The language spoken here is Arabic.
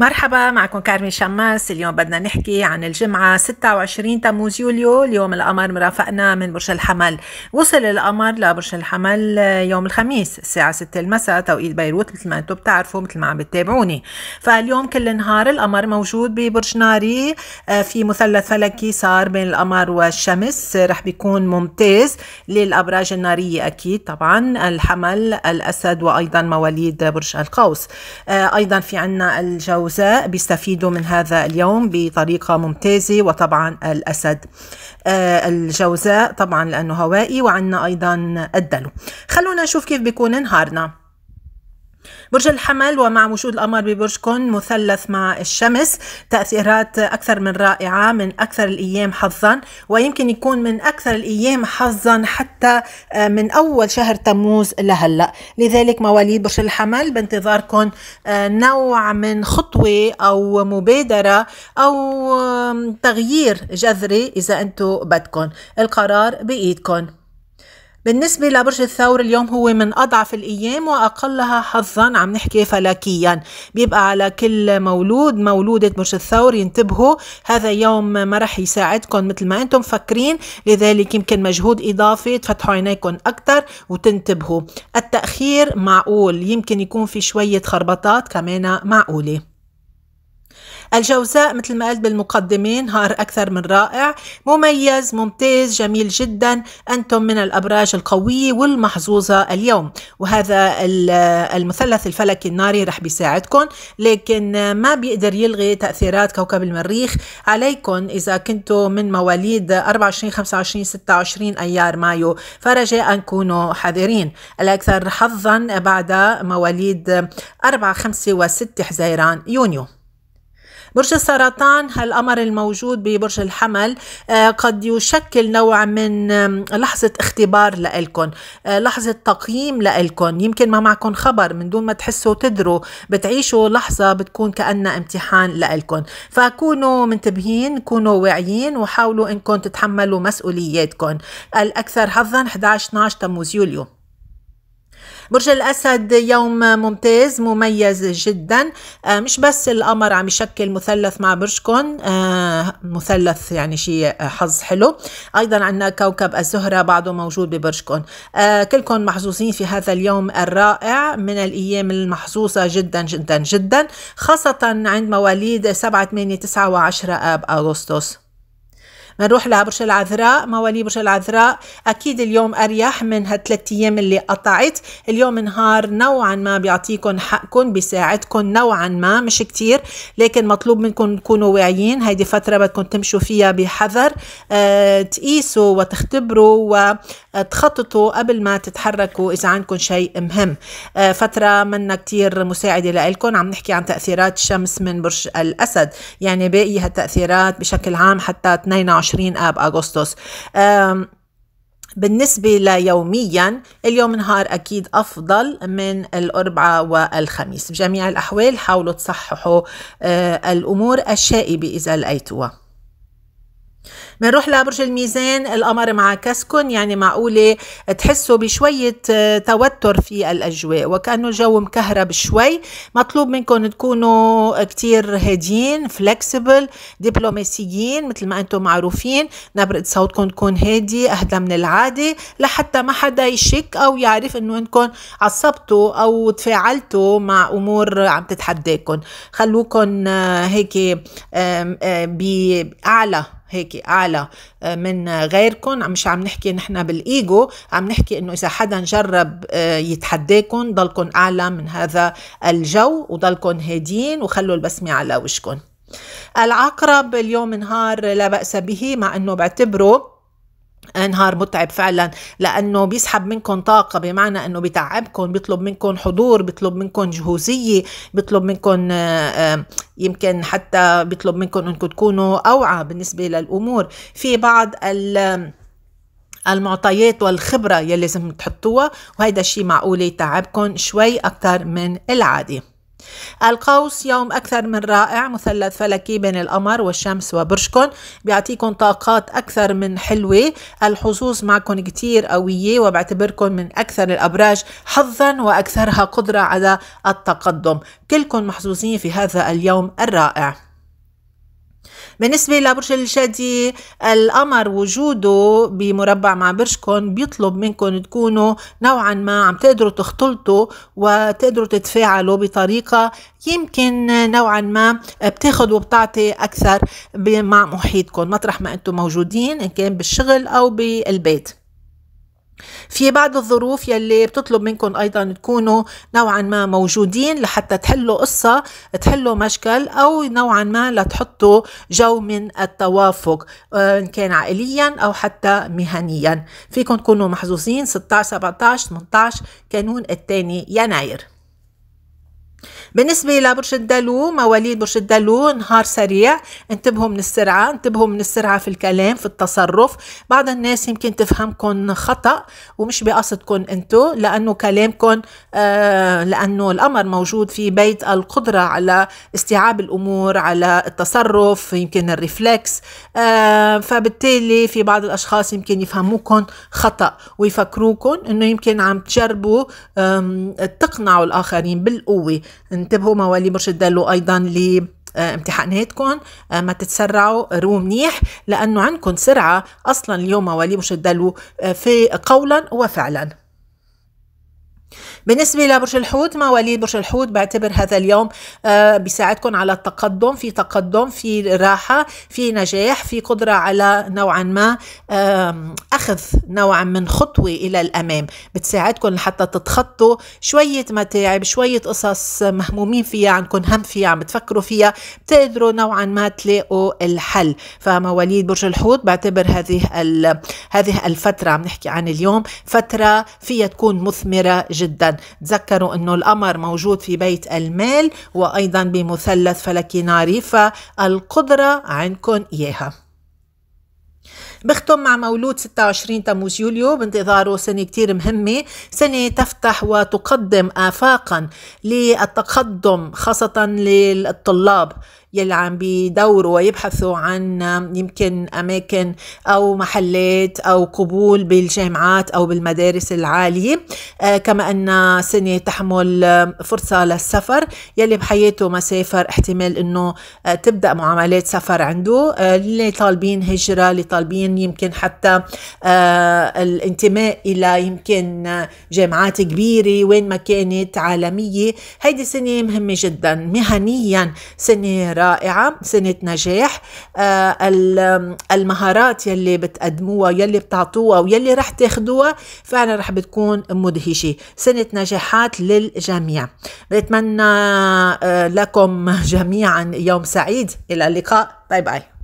مرحبا معكم كارمي شماس اليوم بدنا نحكي عن الجمعة 26 تموز يوليو اليوم القمر مرافقنا من برج الحمل وصل القمر لبرج الحمل يوم الخميس الساعة 6 المساء توقيت بيروت مثل ما انتم بتعرفوا مثل ما عم بتتابعوني فاليوم كل نهار القمر موجود ببرج ناري آه، في مثلث فلكي صار بين القمر والشمس رح بيكون ممتاز للأبراج النارية أكيد طبعا الحمل الأسد وأيضا مواليد برج القوس آه، أيضا في عنا الجو الجوزاء بيستفيدوا من هذا اليوم بطريقة ممتازة وطبعا الأسد آه، الجوزاء طبعا لأنه هوائي وعنا أيضا الدلو خلونا نشوف كيف بيكون نهارنا برج الحمل ومع وجود القمر ببرجكم مثلث مع الشمس تأثيرات أكثر من رائعة من أكثر الأيام حظا ويمكن يكون من أكثر الأيام حظا حتى آه، من أول شهر تموز لهلأ لذلك مواليد برج الحمل بانتظاركم آه، نوع من خطوة أو مبادرة أو تغيير جذري إذا أنتم بدكم القرار بإيدكم بالنسبة لبرج الثور اليوم هو من أضعف الأيام وأقلها حظا عم نحكي فلكيا بيبقى على كل مولود مولودة برج الثور ينتبهوا هذا يوم ما رح يساعدكم مثل ما أنتم مفكرين لذلك يمكن مجهود إضافي تفتحوا عينيكم أكثر وتنتبهوا التأخير معقول يمكن يكون في شوية خربطات كمان معقولة الجوزاء مثل ما قلت بالمقدمة نهار أكثر من رائع مميز ممتاز جميل جدا أنتم من الأبراج القوية والمحظوظة اليوم وهذا المثلث الفلكي الناري رح بيساعدكم لكن ما بيقدر يلغي تأثيرات كوكب المريخ عليكم إذا كنتوا من مواليد 24 25 26 أيار مايو فرجاء كونوا حذرين الأكثر حظا بعد مواليد 4 5 و6 حزيران يونيو برج السرطان هالقمر الموجود ببرج الحمل آه، قد يشكل نوع من لحظة اختبار لإلكن آه، لحظة تقييم لإلكن يمكن ما معكم خبر من دون ما تحسوا تدروا بتعيشوا لحظة بتكون كأنها امتحان لإلكن فكونوا منتبهين كونوا واعيين وحاولوا انكم تتحملوا مسؤولياتكم الأكثر حظا 11 12 تموز يوليو برج الأسد يوم ممتاز مميز جدا آه، مش بس القمر عم يشكل مثلث مع برجكم آه، مثلث يعني شيء حظ حلو أيضا عندنا كوكب الزهرة بعده موجود ببرجكم آه، كلكم محظوظين في هذا اليوم الرائع من الأيام المحظوظة جدا جدا جدا خاصة عند مواليد 7 8 9 و10 آب أغسطس منروح لبرج العذراء مواليد برج العذراء اكيد اليوم اريح من هالثلاث ايام اللي قطعت اليوم نهار نوعا ما بيعطيكم حقكم بيساعدكم نوعا ما مش كتير لكن مطلوب منكم تكونوا واعيين هيدي فتره بدكم تمشوا فيها بحذر أه تقيسوا وتختبروا وتخططوا قبل ما تتحركوا اذا عندكم شيء مهم أه فتره منا كتير مساعده لإلكم عم نحكي عن تاثيرات الشمس من برج الاسد يعني باقي هالتاثيرات بشكل عام حتى 22 وعشرين آب أغسطس بالنسبة ليوميا اليوم نهار أكيد أفضل من الأربعاء والخميس بجميع الأحوال حاولوا تصححوا آه، الأمور الشائبة إذا لقيتوها بنروح لبرج الميزان القمر معكسكن يعني معقولة تحسوا بشوية آه، توتر في الأجواء وكأنه الجو مكهرب شوي مطلوب منكم تكونوا كتير هاديين فلكسبل دبلوماسيين مثل ما أنتم معروفين نبرة صوتكم تكون هادي أهدى من العادة لحتى ما حدا يشك أو يعرف أنه أنكم عصبتوا أو تفاعلتوا مع أمور عم تتحداكم خلوكم آه، هيك بأعلى هيك اعلى آه، من غيركم مش عم نحكي نحن بالايجو عم نحكي انه اذا حدا جرب آه، يتحداكم ضلكم اعلى من هذا الجو وضلكم هادين وخلوا البسمه على وجهكم العقرب اليوم نهار لا باس به مع انه بعتبره آه، نهار متعب فعلا لانه بيسحب منكم طاقه بمعنى انه بتعبكم بيطلب منكم حضور بيطلب منكم جهوزيه بيطلب منكم آه، آه، يمكن حتى بيطلب منكم انكم تكونوا اوعى بالنسبه للامور في بعض ال المعطيات والخبرة يلي لازم تحطوها وهيدا الشيء معقول يتعبكم شوي أكتر من العادي القوس يوم أكثر من رائع مثلث فلكي بين القمر والشمس وبرجكم بيعطيكم طاقات أكثر من حلوة الحظوظ معكم كتير قوية وبعتبركم من أكثر الأبراج حظا وأكثرها قدرة على التقدم كلكم محظوظين في هذا اليوم الرائع بالنسبة لبرج الجدي القمر وجوده بمربع مع برجكم بيطلب منكم تكونوا نوعا ما عم تقدروا تختلطوا وتقدروا تتفاعلوا بطريقة يمكن نوعا ما بتاخد وبتعطي أكثر مع محيطكم مطرح ما أنتم موجودين إن كان بالشغل أو بالبيت في بعض الظروف يلي بتطلب منكم ايضا تكونوا نوعا ما موجودين لحتى تحلوا قصه تحلوا مشكل او نوعا ما لتحطوا جو من التوافق آه، ان كان عائليا او حتى مهنيا فيكم تكونوا محظوظين 16 17 18 كانون الثاني يناير بالنسبة لبرج الدلو مواليد برج الدلو نهار سريع انتبهوا من السرعة انتبهوا من السرعة في الكلام في التصرف بعض الناس يمكن تفهمكم خطأ ومش بقصدكم انتو لأنه كلامكم آه لأنه الأمر موجود في بيت القدرة على استيعاب الأمور على التصرف يمكن الريفلكس آه فبالتالي في بعض الأشخاص يمكن يفهموكم خطأ ويفكروكم انه يمكن عم تجربوا تقنعوا الآخرين بالقوة انتبهوا موالي برج الدلو ايضا ل امتحاناتكم آه، ما تتسرعوا رو منيح لانه عندكم سرعه اصلا اليوم موالي برج الدلو آه، في قولا وفعلا بالنسبة لبرج الحوت مواليد برج الحوت بعتبر هذا اليوم آه، بيساعدكم على التقدم في تقدم في راحة في نجاح في قدرة على نوعا ما أخذ نوعا من خطوة إلى الأمام بتساعدكم لحتى تتخطوا شوية متاعب شوية قصص مهمومين فيها عندكم هم فيها عم بتفكروا فيها بتقدروا نوعا ما تلاقوا الحل فمواليد برج الحوت بعتبر هذه هذه الفترة عم نحكي عن اليوم فترة فيها تكون مثمرة جدا تذكروا أنه القمر موجود في بيت المال وأيضا بمثلث فلكي ناري فالقدرة عندكم إياها بختم مع مولود 26 تموز يوليو بانتظاره سنة كتير مهمة سنة تفتح وتقدم آفاقا للتقدم خاصة للطلاب يلي عم بيدوروا ويبحثوا عن يمكن أماكن أو محلات أو قبول بالجامعات أو بالمدارس العالية آه، كما أن سنة تحمل فرصة للسفر يلي بحياته ما سافر احتمال أنه آه، تبدأ معاملات سفر عنده آه، اللي طالبين هجرة اللي طالبين يمكن حتى الانتماء إلى يمكن جامعات كبيرة وين ما كانت عالمية هيدي سنة مهمة جدا مهنيا سنة رائعة سنة نجاح آه، المهارات يلي بتقدموها يلي بتعطوها ويلي رح تاخدوها فعلا رح بتكون مدهشة سنة نجاحات للجميع بتمنى آه، لكم جميعا يوم سعيد إلى اللقاء باي باي